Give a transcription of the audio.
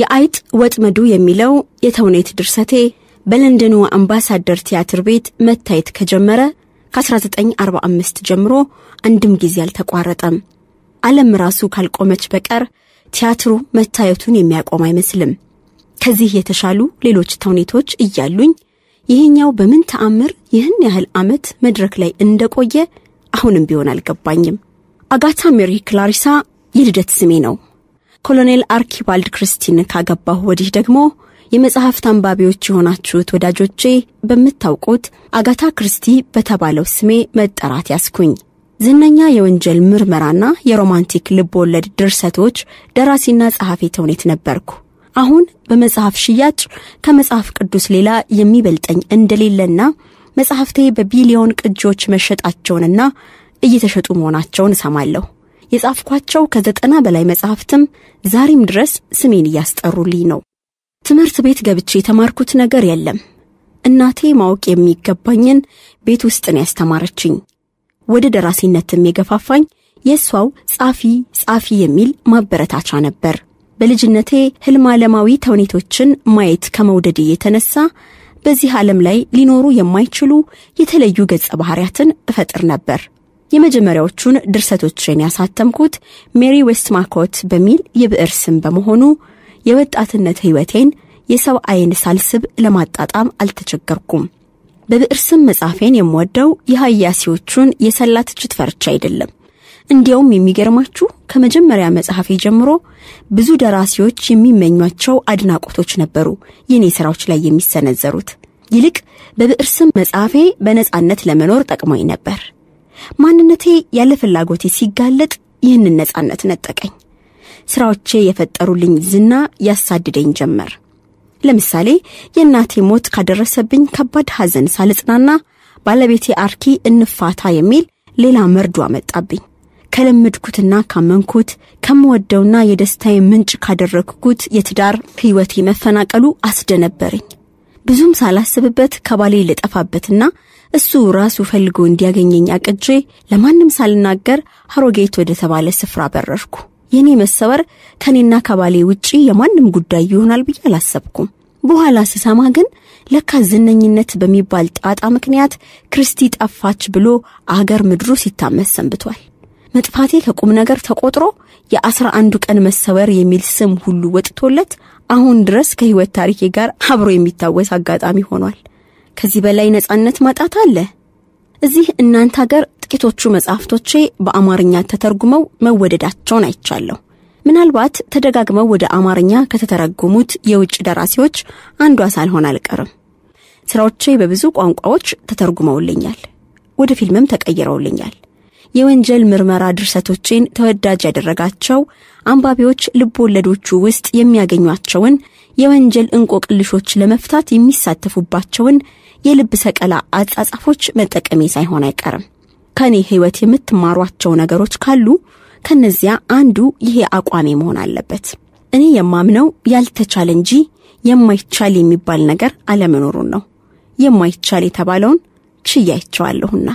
የአይጥ ወጥመዱ የሚለው የተውኔት ድርሰቴ በለንደኑ አምባሳደር ቲያትር ቤት መታየት ከጀመረ ከ1945 ጀምሮ አንድም ጊዜ አልተቋረጠም። ዓለም ራሱ ካልቆመች በቀር ቲያትሩ መታየቱን የሚያቆም አይመስልም። ከዚህ የተሻሉ ሌሎች ተውኔቶች እያሉኝ ይህኛው በምን ተአምር ይህን ያህል ዓመት መድረክ ላይ እንደቆየ አሁንም ቢሆን አልገባኝም። አጋታ ሜሪ ክላሪሳ የልደት ስሜ ነው። ኮሎኔል አርኪባልድ ክርስቲን ካገባሁ ወዲህ ደግሞ የመጽሐፍት አንባቢዎች የሆናችሁት ወዳጆቼ በምታውቁት አጋታ ክርስቲ በተባለው ስሜ መጠራት ያስኩኝ። ዝነኛ የወንጀል ምርመራና የሮማንቲክ ልቦወለድ ድርሰቶች ደራሲና ጸሐፊ ተውኔት ነበርኩ። አሁን በመጽሐፍ ሽያጭ ከመጽሐፍ ቅዱስ ሌላ የሚበልጠኝ እንደሌለና መጽሐፍቴ በቢሊዮን ቅጂዎች መሸጣቸውንና እየተሸጡ መሆናቸውን እሰማለሁ። የጻፍኳቸው ከዘጠና በላይ መጽሐፍትም ዛሬም ድረስ ስሜን እያስጠሩልኝ ነው። ትምህርት ቤት ገብቼ የተማርኩት ነገር የለም። እናቴ ማወቅ የሚገባኝን ቤት ውስጥን ያስተማረችኝ። ወደ ደራሲነትም የገፋፋኝ የእሷው ጻፊ ጻፊ የሚል ማበረታቻ ነበር። በልጅነቴ ህልም ተውኔቶችን ማየት ከመውደድ የተነሳ በዚህ ዓለም ላይ ሊኖሩ የማይችሉ የተለዩ ገጸ ባህሪያትን እፈጥር ነበር። የመጀመሪያዎቹን ድርሰቶችን ያሳተምኩት ሜሪ ዌስትማኮት በሚል የብዕር ስም በመሆኑ የወጣትነት ሕይወቴን አይን ሳልስብ ለማጣጣም አልተቸገርኩም። በብዕር ስም መጻፌን የምወደው የሀያሲዎቹን የሰላ ትችት ፈርቻ አይደለም። እንዲያውም የሚገርማችሁ ከመጀመሪያ መጽሐፌ ጀምሮ ብዙ ደራሲዎች የሚመኟቸው አድናቆቶች ነበሩ የእኔ ስራዎች ላይ የሚሰነዘሩት። ይልቅ በብዕር ስም መጽሐፌ በነጻነት ለመኖር ጠቅሞኝ ነበር። ማንነቴ ያለ ፍላጎቴ ሲጋለጥ ይህንን ነፃነት ነጠቀኝ። ስራዎቼ የፈጠሩልኝ ዝና ያሳድደኝ ጀመር። ለምሳሌ የእናቴ ሞት ካደረሰብኝ ከባድ ሐዘን ሳልጽናና ባለቤቴ አርኪ እንፋታ የሚል ሌላ መርዶ አመጣብኝ። ከለመድኩትና ካመንኩት ከምወደውና የደስታዬ ምንጭ ካደረግኩት የትዳር ሕይወቴ መፈናቀሉ አስደነበረኝ። ብዙም ሳላስብበት ከባሌ ልጠፋበትና እሱ ራሱ ፈልጎ እንዲያገኘኝ አቅጄ ለማንም ሳልናገር አሮጌት ወደ ተባለ ስፍራ በረርኩ። የኔ መሰወር ከኔና ከባሌ ውጪ የማንም ጉዳይ ይሆናል ብዬ አላሰብኩም። በኋላ ስሰማ ግን ለካ ዝነኝነት በሚባል ጣጣ ምክንያት ክርስቲ ጠፋች ብሎ አገር ምድሩ ሲታመስ ሰንብቷል። መጥፋቴ ከቁም ነገር ተቆጥሮ የአስራ አንዱ ቀን መሰወር የሚል ስም ሁሉ ወጥቶለት አሁን ድረስ ከህይወት ታሪኬ ጋር አብሮ የሚታወስ አጋጣሚ ሆኗል። ከዚህ በላይ ነፃነት ማጣት አለ? እዚህ እናንተ ሀገር ጥቂቶቹ መጽሐፍቶቼ በአማርኛ ተተርጉመው መወደዳቸውን አይቻለሁ። ምናልባት ተደጋግመው ወደ አማርኛ ከተተረጎሙት የውጭ ደራሲዎች አንዷ ሳልሆን አልቀርም። ስራዎቼ በብዙ ቋንቋዎች ተተርጉመውልኛል፣ ወደ ፊልምም ተቀይረውልኛል። የወንጀል ምርመራ ድርሰቶችን ተወዳጅ ያደረጋቸው አንባቢዎች ልብወለዶቹ ውስጥ የሚያገኟቸውን የወንጀል እንቆቅልሾች ለመፍታት የሚሳተፉባቸውን የልብ ሰቀላ አጻጻፎች መጠቀሜ ሳይሆን አይቀርም። ከኔ ህይወት የምትማሯቸው ነገሮች ካሉ ከነዚያ አንዱ ይሄ አቋሜ መሆን አለበት። እኔ የማምነው ያልተቻለ እንጂ የማይቻል የሚባል ነገር አለመኖሩን ነው። የማይቻል የተባለውን ችያይቸዋለሁና